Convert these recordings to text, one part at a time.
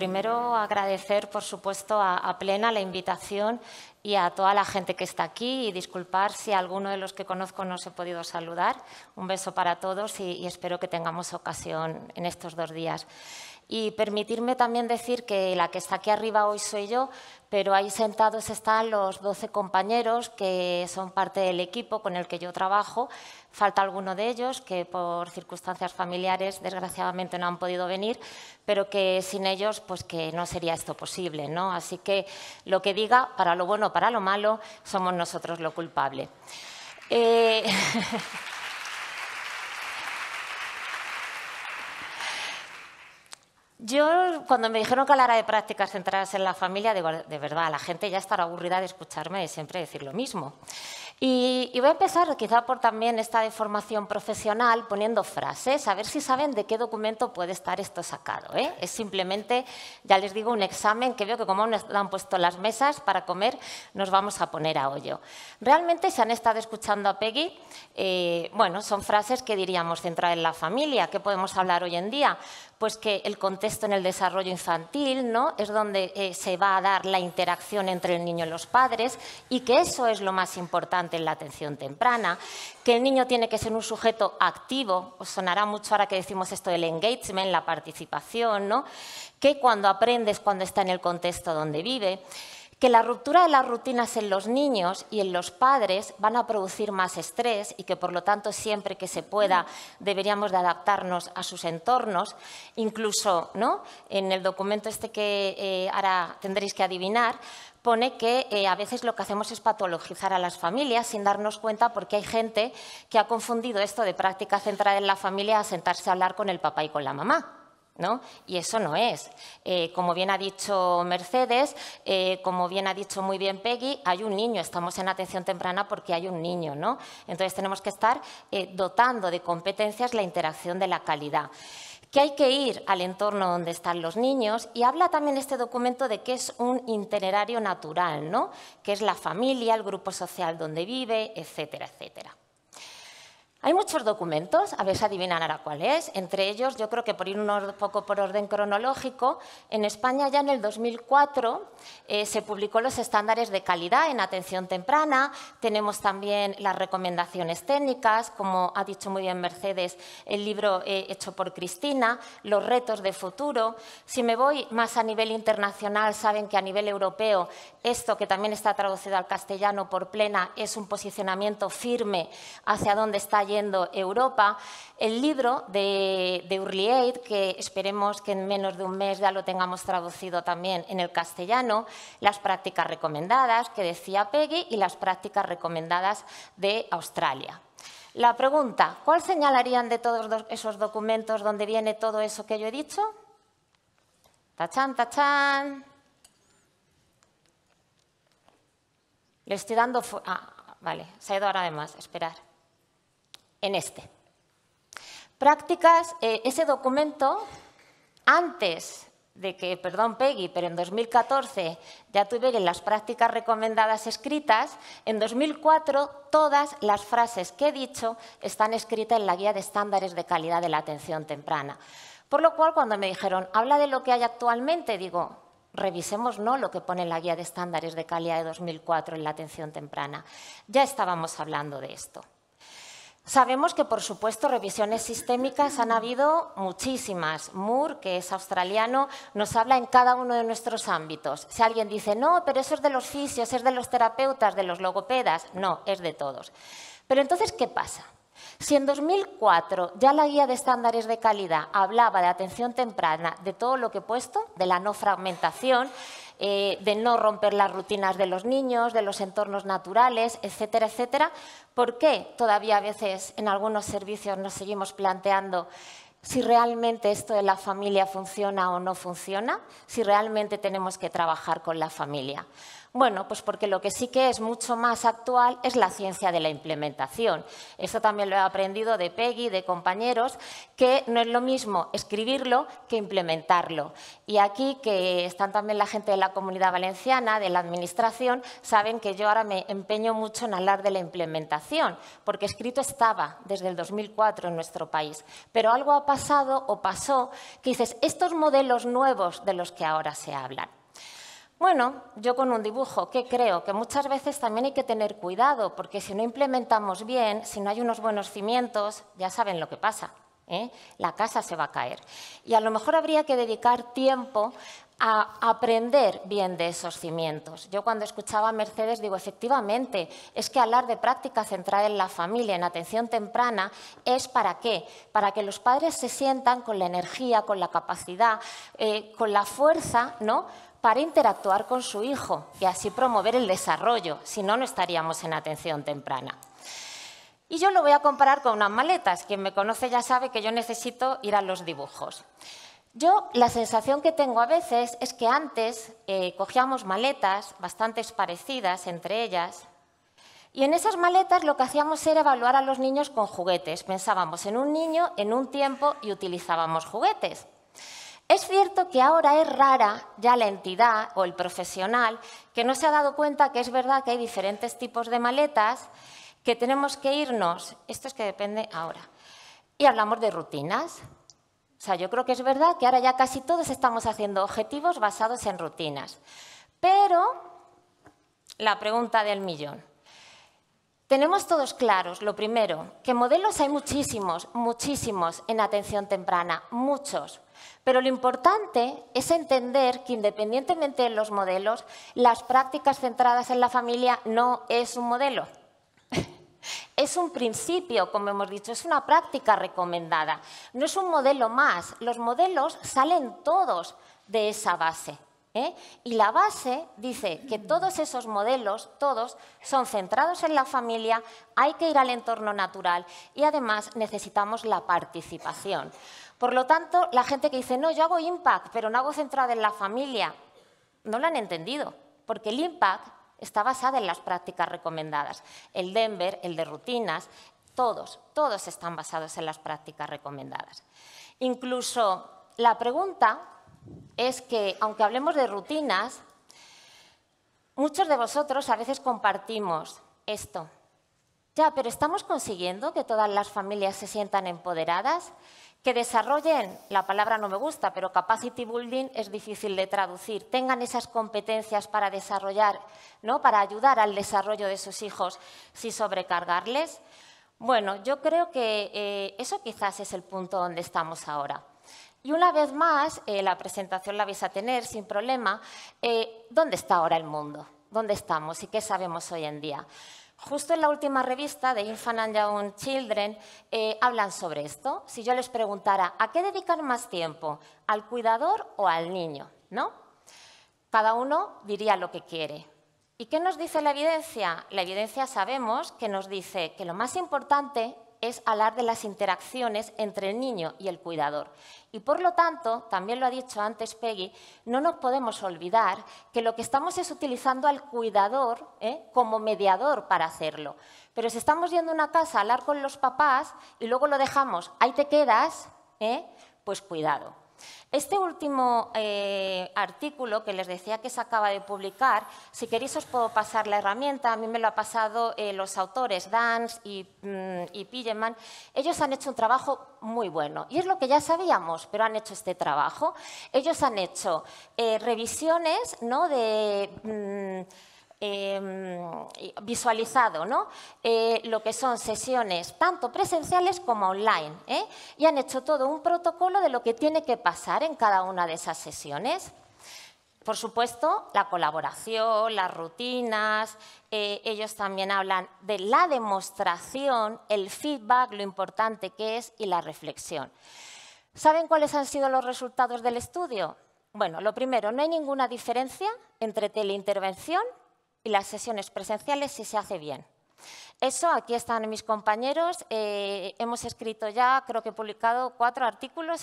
primero agradecer, por supuesto, a, Plena la invitación y a toda la gente que está aquí y disculpar si a alguno de los que conozco no se he podido saludar. Un beso para todos y, y espero que tengamos ocasión en estos dos días. Y permitirme también decir que la que está aquí arriba hoy soy yo, pero ahí sentados están los 12 compañeros que son parte del equipo con el que yo trabajo Falta alguno de ellos que por circunstancias familiares desgraciadamente no han podido venir, pero que sin ellos pues que no sería esto posible, ¿no? Así que lo que diga, para lo bueno o para lo malo, somos nosotros lo culpable. Eh, yo, cuando me dijeron que la hora de prácticas centradas en la familia, de verdad, la gente ya estará aburrida de escucharme y siempre decir lo mismo. Y, voy a empezar quizá por también esta deformación profesional poniendo frases, a ver si saben de qué documento puede estar esto sacado. ¿eh? Es simplemente, ya les digo, un examen que veo que como nos han puesto las mesas para comer, nos vamos a poner a hoyo. Realmente, si han estado escuchando a Peggy, eh, bueno, son frases que diríamos centrar en la familia, que podemos hablar hoy en día? Pues que el contexto en el desarrollo infantil ¿no? es donde eh, se va a dar la interacción entre el niño y los padres y que eso es lo más importante en la atención temprana, que el niño tiene que ser un sujeto activo, os sonará mucho ahora que decimos esto del engagement, la participación, ¿no? que cuando aprendes, cuando está en el contexto donde vive, que la ruptura de las rutinas en los niños y en los padres van a producir más estrés y que por lo tanto siempre que se pueda deberíamos de adaptarnos a sus entornos. Incluso en el documento este que eh, ahora tendréis que adivinar, pone que eh, a veces lo que hacemos es patologizar a las familias sin darnos cuenta porque hay gente que ha confundido esto de práctica centrada en la familia a sentarse a hablar con el papá y con la mamá. Y eso no es. Eh, como bien ha dicho Mercedes, eh, como bien ha dicho muy bien Peggy, hay un niño, estamos en atención temprana porque hay un niño, ¿no? Entonces tenemos que estar eh, dotando de competencias la interacción de la calidad que hay que ir al entorno donde están los niños y habla también este documento de que es un itinerario natural, ¿no? que es la familia, el grupo social donde vive, etcétera, etcétera. Hay muchos documentos, a ver si adivinan ahora cuál es. Entre ellos, yo creo que por ir un poco por orden cronológico, en España ya en el 2004 eh, se publicó los estándares de calidad en atención temprana. Tenemos también las recomendaciones técnicas, como ha dicho muy bien Mercedes, el libro eh, hecho por Cristina, los retos de futuro. Si me voy más a nivel internacional, saben que a nivel europeo esto, que también está traducido al castellano por plena, es un posicionamiento firme hacia dónde está Europa, el libro de, de que esperemos que en menos de un mes ya lo tengamos traducido también en el castellano, las prácticas recomendadas que decía Peggy y las prácticas recomendadas de Australia. La pregunta, ¿cuál señalarían de todos esos documentos donde viene todo eso que yo he dicho? Tachán, tachán. Le estoy dando... Ah, vale, se ha ido ahora además, esperar en este. Prácticas, eh, ese documento, antes de que, perdón Peggy, pero en 2014 ya tuve que las prácticas recomendadas escritas, en 2004 todas las frases que he dicho están escritas en la guía de estándares de calidad de la atención temprana. Por lo cual, cuando me dijeron, habla de lo que hay actualmente, digo, revisemos no lo que pone la guía de estándares de calidad de 2004 en la atención temprana. Ya estábamos hablando de esto. Sabemos que, por supuesto, revisiones sistémicas han habido muchísimas. Moore, que es australiano, nos habla en cada uno de nuestros ámbitos. Si alguien dice, no, pero eso es de los fisios, es de los terapeutas, de los logopedas, no, es de todos. Pero entonces, ¿qué pasa? Si en 2004 ya la guía de estándares de calidad hablaba de atención temprana, de todo lo que he puesto, de la no fragmentación, eh, de no romper las rutinas de los niños, de los entornos naturales, etcétera, etcétera. ¿Por qué todavía a veces en algunos servicios nos seguimos planteando si realmente esto de la familia funciona o no funciona, si realmente tenemos que trabajar con la familia? Bueno, pues porque lo que sí que es mucho más actual es la ciencia de la implementación. Esto también lo he aprendido de Peggy, de compañeros, que no es lo mismo escribirlo que implementarlo. Y aquí que están también la gente de la comunidad valenciana, de la administración, saben que yo ahora me empeño mucho en hablar de la implementación, porque escrito estaba desde el 2004 en nuestro país. Pero algo ha pasado o pasó que dices, estos modelos nuevos de los que ahora se hablan. Bueno, yo con un dibujo, que creo? Que muchas veces también hay que tener cuidado, porque si no implementamos bien, si no hay unos buenos cimientos, ya saben lo que pasa. ¿eh? La casa se va a caer. Y a lo mejor habría que dedicar tiempo a aprender bien de esos cimientos. Yo cuando escuchaba a Mercedes digo, efectivamente, es que hablar de práctica central en la familia, en atención temprana, es para qué? Para que los padres se sientan con la energía, con la capacidad, eh, con la fuerza, ¿no? para interactuar con su hijo y así promover el desarrollo, si no, no estaríamos en atención temprana. Y yo lo voy a comparar con unas maletas. Quien me conoce ya sabe que yo necesito ir a los dibujos. Yo la sensación que tengo a veces es que antes eh, cogíamos maletas bastante parecidas entre ellas y en esas maletas lo que hacíamos era evaluar a los niños con juguetes. Pensábamos en un niño, en un tiempo y utilizábamos juguetes. Es cierto que ahora es rara ya la entidad o el profesional que no se ha dado cuenta que es verdad que hay diferentes tipos de maletas, que tenemos que irnos, esto es que depende ahora, y hablamos de rutinas. O sea, yo creo que es verdad que ahora ya casi todos estamos haciendo objetivos basados en rutinas. Pero la pregunta del millón, tenemos todos claros, lo primero, que modelos hay muchísimos, muchísimos en atención temprana, muchos. Pero lo importante es entender que independientemente de los modelos, las prácticas centradas en la familia no es un modelo. Es un principio, como hemos dicho, es una práctica recomendada. No es un modelo más. Los modelos salen todos de esa base. ¿eh? Y la base dice que todos esos modelos, todos, son centrados en la familia, hay que ir al entorno natural y además necesitamos la participación. Por lo tanto, la gente que dice, no, yo hago impact, pero no hago centrado en la familia, no lo han entendido, porque el impact está basado en las prácticas recomendadas. El Denver, el de rutinas, todos, todos están basados en las prácticas recomendadas. Incluso la pregunta es que, aunque hablemos de rutinas, muchos de vosotros a veces compartimos esto. Ya, pero ¿estamos consiguiendo que todas las familias se sientan empoderadas? Que desarrollen, la palabra no me gusta, pero capacity building es difícil de traducir, tengan esas competencias para desarrollar, ¿no? para ayudar al desarrollo de sus hijos sin sobrecargarles. Bueno, yo creo que eh, eso quizás es el punto donde estamos ahora. Y una vez más, eh, la presentación la vais a tener sin problema. Eh, ¿Dónde está ahora el mundo? ¿Dónde estamos y qué sabemos hoy en día? Justo en la última revista de Infant and Young Children eh, hablan sobre esto. Si yo les preguntara, ¿a qué dedicar más tiempo? ¿Al cuidador o al niño? ¿No? Cada uno diría lo que quiere. ¿Y qué nos dice la evidencia? La evidencia sabemos que nos dice que lo más importante es hablar de las interacciones entre el niño y el cuidador. Y por lo tanto, también lo ha dicho antes Peggy, no nos podemos olvidar que lo que estamos es utilizando al cuidador ¿eh? como mediador para hacerlo. Pero si estamos yendo a una casa a hablar con los papás y luego lo dejamos, ahí te quedas, ¿eh? pues cuidado. Este último eh, artículo que les decía que se acaba de publicar, si queréis os puedo pasar la herramienta, a mí me lo han pasado eh, los autores Dance y, mm, Pilleman. Ellos han hecho un trabajo muy bueno y es lo que ya sabíamos, pero han hecho este trabajo. Ellos han hecho eh, revisiones ¿no? de... Mm, Em, visualizado ¿no? Eh, lo que son sesiones tanto presenciales como online ¿eh? y han hecho todo un protocolo de lo que tiene que pasar en cada una de esas sesiones. Por supuesto, la colaboración, las rutinas, eh, ellos también hablan de la demostración, el feedback, lo importante que es y la reflexión. ¿Saben cuáles han sido los resultados del estudio? Bueno, lo primero, no hay ninguna diferencia entre teleintervención y las sesiones presenciales si se hace bien. Eso, aquí están mis compañeros. Eh, hemos escrito ya, creo que he publicado cuatro artículos,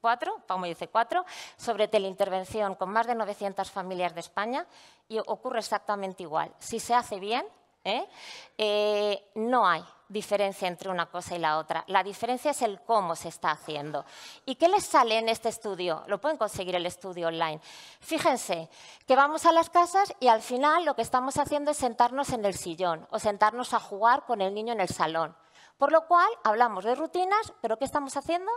cuatro, como dice cuatro, sobre teleintervención con más de 900 familias de España y ocurre exactamente igual. Si se hace bien, ¿eh? Eh, no hay diferencia entre una cosa y la otra. La diferencia es el cómo se está haciendo. ¿Y qué les sale en este estudio? Lo pueden conseguir el estudio online. Fíjense que vamos a las casas y al final lo que estamos haciendo es sentarnos en el sillón o sentarnos a jugar con el niño en el salón. Por lo cual hablamos de rutinas, pero ¿qué estamos haciendo?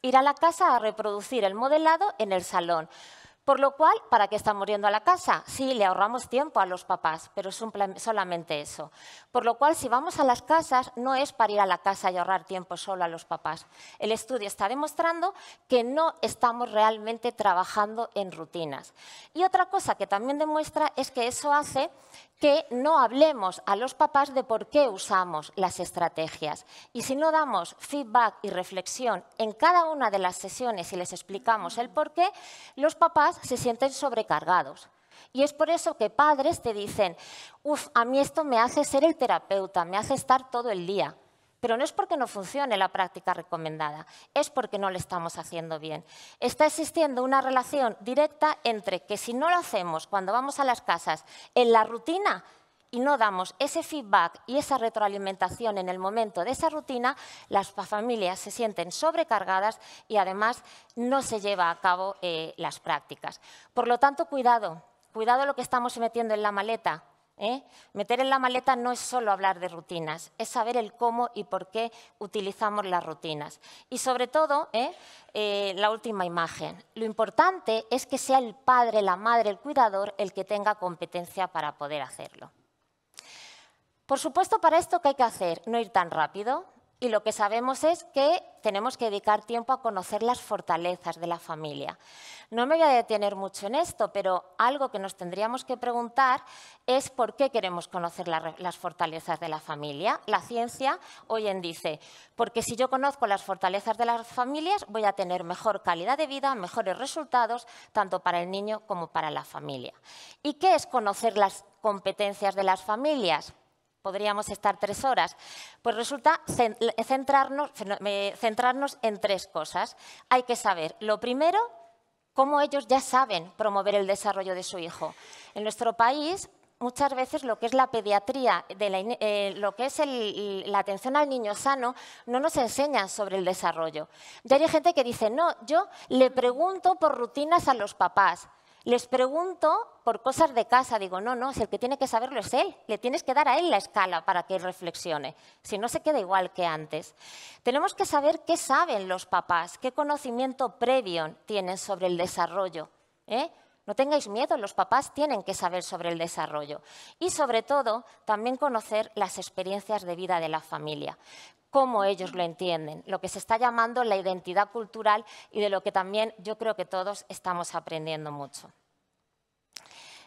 Ir a la casa a reproducir el modelado en el salón. Por lo cual, ¿para qué estamos yendo a la casa? Sí, le ahorramos tiempo a los papás, pero es solamente eso. Por lo cual, si vamos a las casas, no es para ir a la casa y ahorrar tiempo solo a los papás. El estudio está demostrando que no estamos realmente trabajando en rutinas. Y otra cosa que también demuestra es que eso hace que no hablemos a los papás de por qué usamos las estrategias. Y si no damos feedback y reflexión en cada una de las sesiones y les explicamos el por qué, los papás se sienten sobrecargados. Y es por eso que padres te dicen, uff, a mí esto me hace ser el terapeuta, me hace estar todo el día. Pero no es porque no funcione la práctica recomendada, es porque no lo estamos haciendo bien. Está existiendo una relación directa entre que si no lo hacemos cuando vamos a las casas en la rutina y no damos ese feedback y esa retroalimentación en el momento de esa rutina, las familias se sienten sobrecargadas y además no se lleva a cabo eh, las prácticas. Por lo tanto, cuidado, cuidado lo que estamos metiendo en la maleta, ¿eh? Meter en la maleta no es solo hablar de rutinas, es saber el cómo y por qué utilizamos las rutinas. Y sobre todo, ¿eh? Eh, la última imagen. Lo importante es que sea el padre, la madre, el cuidador el que tenga competencia para poder hacerlo. Por supuesto, para esto, ¿qué hay que hacer? No ir tan rápido, y lo que sabemos es que tenemos que dedicar tiempo a conocer las fortalezas de la familia. No me voy a detener mucho en esto, pero algo que nos tendríamos que preguntar es por qué queremos conocer las fortalezas de la familia. La ciencia hoy en dice, porque si yo conozco las fortalezas de las familias, voy a tener mejor calidad de vida, mejores resultados, tanto para el niño como para la familia. ¿Y qué es conocer las competencias de las familias? podríamos estar tres horas. Pues resulta centrarnos, en tres cosas. Hay que saber, lo primero, cómo ellos ya saben promover el desarrollo de su hijo. En nuestro país, muchas veces lo que es la pediatría, eh, lo que es la atención al niño sano, no nos enseñan sobre el desarrollo. Ya hay gente que dice, no, yo le pregunto por rutinas a los papás. Les pregunto por cosas de casa, digo, no, no, es el que tiene que saberlo es él, le tienes que dar a él la escala para que reflexione, si no se queda igual que antes. Tenemos que saber qué saben los papás, qué conocimiento previo tienen sobre el desarrollo. ¿eh? No tengáis miedo, los papás tienen que saber sobre el desarrollo y sobre todo también conocer las experiencias de vida de la familia cómo ellos lo entienden, lo que se está llamando la identidad cultural y de lo que también yo creo que todos estamos aprendiendo mucho.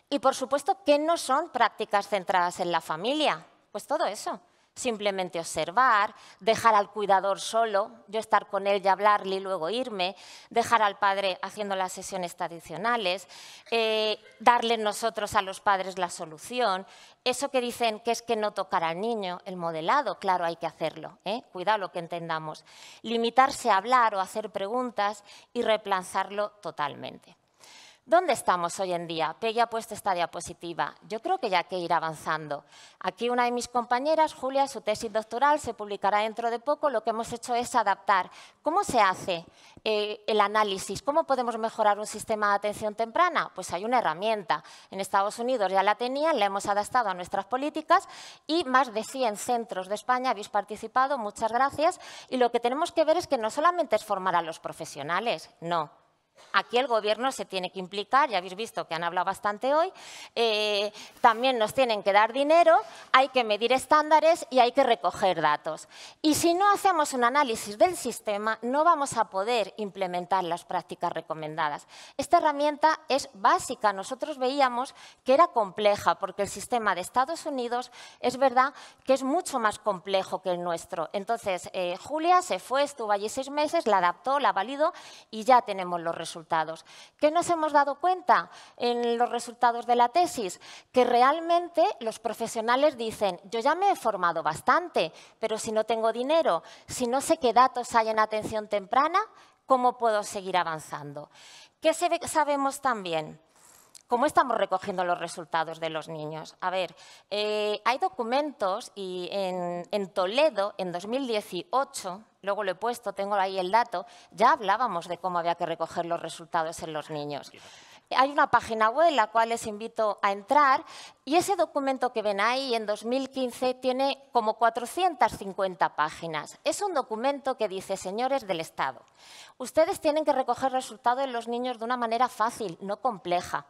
Y por supuesto, ¿qué no son prácticas centradas en la familia? Pues todo eso simplemente observar, dejar al cuidador solo, yo estar con él y hablarle y luego irme, dejar al padre haciendo las sesiones tradicionales, eh, darle nosotros a los padres la solución. Eso que dicen que es que no tocar al niño, el modelado, claro, hay que hacerlo, ¿eh? cuidado lo que entendamos. Limitarse a hablar o hacer preguntas y replanzarlo totalmente. ¿Dónde estamos hoy en día? Peggy ha puesto esta diapositiva. Yo creo que ya hay que ir avanzando. Aquí una de mis compañeras, Julia, su tesis doctoral se publicará dentro de poco. Lo que hemos hecho es adaptar. ¿Cómo se hace eh, el análisis? ¿Cómo podemos mejorar un sistema de atención temprana? Pues hay una herramienta. En Estados Unidos ya la tenían, la hemos adaptado a nuestras políticas y más de 100 centros de España habéis participado. Muchas gracias. Y lo que tenemos que ver es que no solamente es formar a los profesionales, no Aquí el gobierno se tiene que implicar, ya habéis visto que han hablado bastante hoy. Eh, también nos tienen que dar dinero, hay que medir estándares y hay que recoger datos. Y si no hacemos un análisis del sistema, no vamos a poder implementar las prácticas recomendadas. Esta herramienta es básica. Nosotros veíamos que era compleja porque el sistema de Estados Unidos es verdad que es mucho más complejo que el nuestro. Entonces, eh, Julia se fue, estuvo allí seis meses, la adaptó, la validó y ya tenemos los resultados. ¿Qué nos hemos dado cuenta en los resultados de la tesis? Que realmente los profesionales dicen, yo ya me he formado bastante, pero si no tengo dinero, si no sé qué datos hay en atención temprana, ¿cómo puedo seguir avanzando? ¿Qué sabemos también? ¿Cómo estamos recogiendo los resultados de los niños? A ver, eh, hay documentos y en, en, Toledo, en 2018, luego lo he puesto, tengo ahí el dato, ya hablábamos de cómo había que recoger los resultados en los niños. Hay una página web en la cual les invito a entrar y ese documento que ven ahí en 2015 tiene como 450 páginas. Es un documento que dice, señores del Estado, ustedes tienen que recoger resultados en los niños de una manera fácil, no compleja.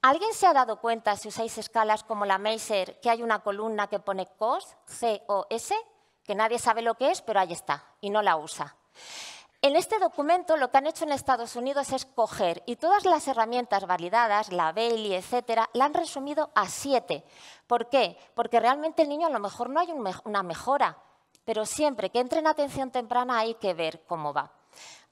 ¿Alguien se ha dado cuenta, si usáis escalas como la Meiser, que hay una columna que pone COS, C-O-S, que nadie sabe lo que es, pero ahí está, y no la usa? En este documento lo que han hecho en Estados Unidos es coger y todas las herramientas validadas, la Bailey, etcétera, la han resumido a siete. ¿Por qué? Porque realmente el niño a lo mejor no hay una mejora, pero siempre que entre en atención temprana hay que ver cómo va.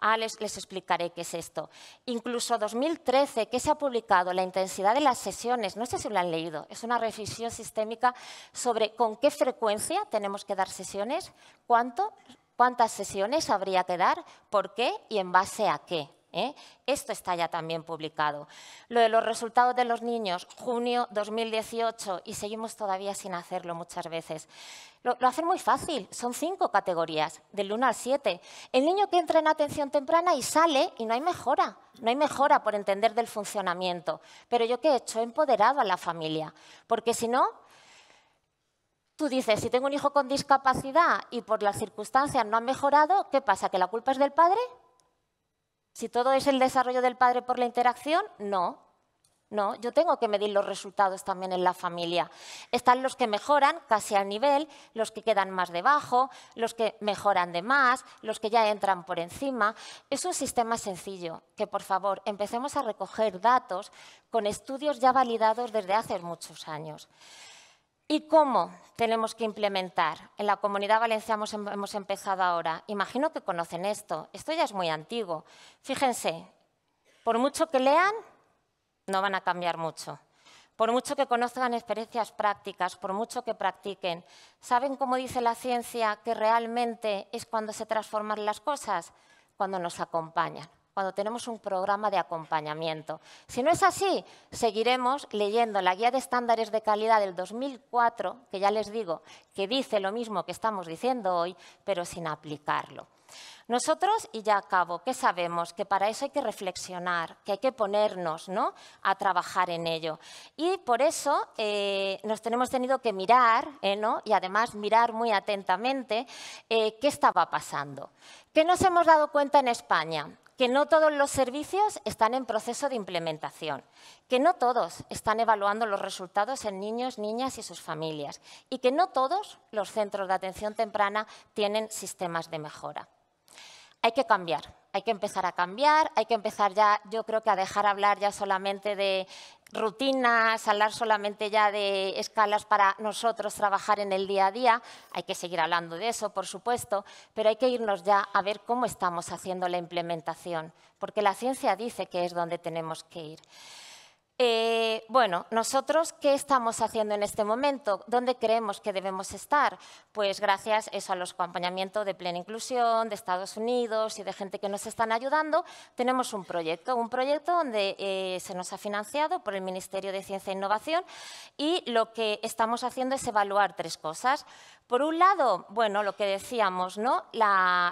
Ah, les, explicaré qué es esto. Incluso 2013, que se ha publicado La intensidad de las sesiones, no sé si lo han leído, es una revisión sistémica sobre con qué frecuencia tenemos que dar sesiones, cuántas sesiones habría que dar, por qué y en base a qué. ¿eh? Esto está ya también publicado. Lo de los resultados de los niños, junio 2018, y seguimos todavía sin hacerlo muchas veces. Lo, lo hacen muy fácil, son cinco categorías, del 1 al 7. El niño que entra en atención temprana y sale y no hay mejora, no hay mejora por entender del funcionamiento. Pero yo qué he hecho, he empoderado a la familia, porque si no, Tú dices, si tengo un hijo con discapacidad y por las circunstancias no ha mejorado, ¿qué pasa? ¿Que la culpa es del padre? Si todo es el desarrollo del padre por la interacción, no. No, yo tengo que medir los resultados también en la familia. Están los que mejoran casi al nivel, los que quedan más debajo, los que mejoran de más, los que ya entran por encima. Es un sistema sencillo que, por favor, empecemos a recoger datos con estudios ya validados desde hace muchos años. ¿Y cómo tenemos que implementar? En la Comunidad Valenciana hemos, empezado ahora. Imagino que conocen esto. Esto ya es muy antiguo. Fíjense, por mucho que lean, no van a cambiar mucho. Por mucho que conozcan experiencias prácticas, por mucho que practiquen, ¿saben cómo dice la ciencia que realmente es cuando se transforman las cosas? Cuando nos acompañan cuando tenemos un programa de acompañamiento. Si no es así, seguiremos leyendo la Guía de Estándares de Calidad del 2004, que ya les digo que dice lo mismo que estamos diciendo hoy, pero sin aplicarlo. Nosotros, y ya acabo, ¿qué sabemos? Que para eso hay que reflexionar, que hay que ponernos a trabajar en ello. Y por eso eh, nos tenemos tenido que mirar, eh, y además mirar muy atentamente, eh, qué estaba pasando. ¿Qué nos hemos dado cuenta en España? que no todos los servicios están en proceso de implementación, que no todos están evaluando los resultados en niños, niñas y sus familias, y que no todos los centros de atención temprana tienen sistemas de mejora hay que cambiar. Hay que empezar a cambiar, hay que empezar ya, yo creo que a dejar hablar ya solamente de rutinas, hablar solamente ya de escalas para nosotros trabajar en el día a día. Hay que seguir hablando de eso, por supuesto, pero hay que irnos ya a ver cómo estamos haciendo la implementación, porque la ciencia dice que es donde tenemos que ir. Eh, bueno, nosotros, ¿qué estamos haciendo en este momento? ¿Dónde creemos que debemos estar? Pues gracias eso, a los acompañamientos de Plena Inclusión, de Estados Unidos y de gente que nos están ayudando, tenemos un proyecto, un proyecto donde eh, se nos ha financiado por el Ministerio de Ciencia e Innovación y lo que estamos haciendo es evaluar tres cosas. Por un lado, bueno, lo que decíamos, ¿no?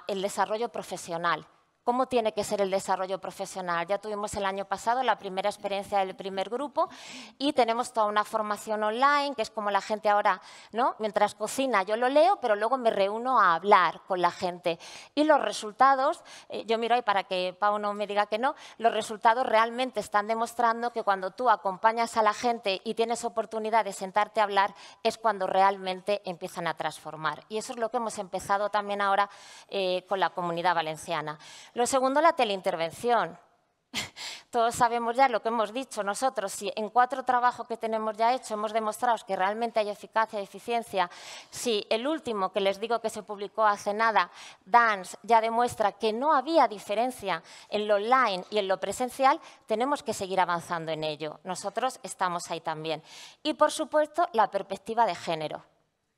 el desarrollo profesional cómo tiene que ser el desarrollo profesional. Ya tuvimos el año pasado la primera experiencia del primer grupo y tenemos toda una formación online, que es como la gente ahora, ¿no? mientras cocina yo lo leo, pero luego me reúno a hablar con la gente. Y los resultados, eh, yo miro ahí para que Pau no me diga que no, los resultados realmente están demostrando que cuando tú acompañas a la gente y tienes oportunidad de sentarte a hablar, es cuando realmente empiezan a transformar. Y eso es lo que hemos empezado también ahora eh, con la comunidad valenciana. Lo segundo, la teleintervención. Todos sabemos ya lo que hemos dicho nosotros. Si en cuatro trabajos que tenemos ya hecho hemos demostrado que realmente hay eficacia y eficiencia, si el último que les digo que se publicó hace nada, Dance, ya demuestra que no había diferencia en lo online y en lo presencial, tenemos que seguir avanzando en ello. Nosotros estamos ahí también. Y, por supuesto, la perspectiva de género.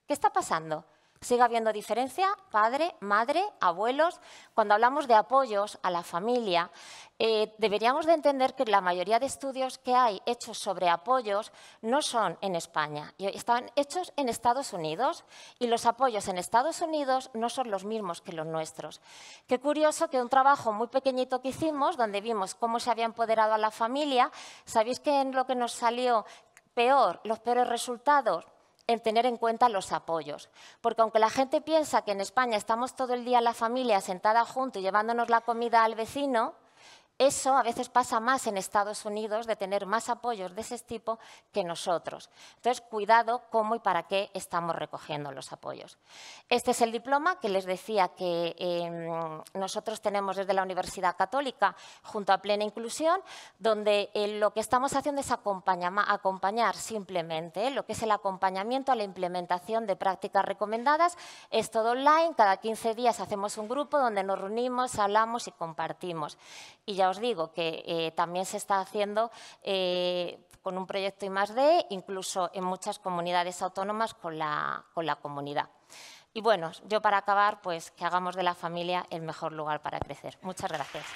¿Qué está pasando? Sigue habiendo diferencia, padre, madre, abuelos. Cuando hablamos de apoyos a la familia, eh, deberíamos de entender que la mayoría de estudios que hay hechos sobre apoyos no son en España, están hechos en Estados Unidos y los apoyos en Estados Unidos no son los mismos que los nuestros. Qué curioso que un trabajo muy pequeñito que hicimos, donde vimos cómo se había empoderado a la familia, ¿sabéis que en lo que nos salió peor, los peores resultados? en tener en cuenta los apoyos. Porque aunque la gente piensa que en España estamos todo el día la familia sentada junto y llevándonos la comida al vecino, eso a veces pasa más en Estados Unidos de tener más apoyos de ese tipo que nosotros. Entonces, cuidado cómo y para qué estamos recogiendo los apoyos. Este es el diploma que les decía que em, nosotros tenemos desde la Universidad Católica junto a Plena Inclusión, donde eh, lo que estamos haciendo es acompañar, simplemente ¿eh? lo que es el acompañamiento a la implementación de prácticas recomendadas. Es todo online, cada 15 días hacemos un grupo donde nos reunimos, hablamos y compartimos. Y os digo que eh, también se está haciendo eh, con un proyecto I D, incluso en muchas comunidades autónomas con la comunidad. Y bueno, yo para acabar, pues que hagamos de la familia el mejor lugar para crecer. Muchas gracias.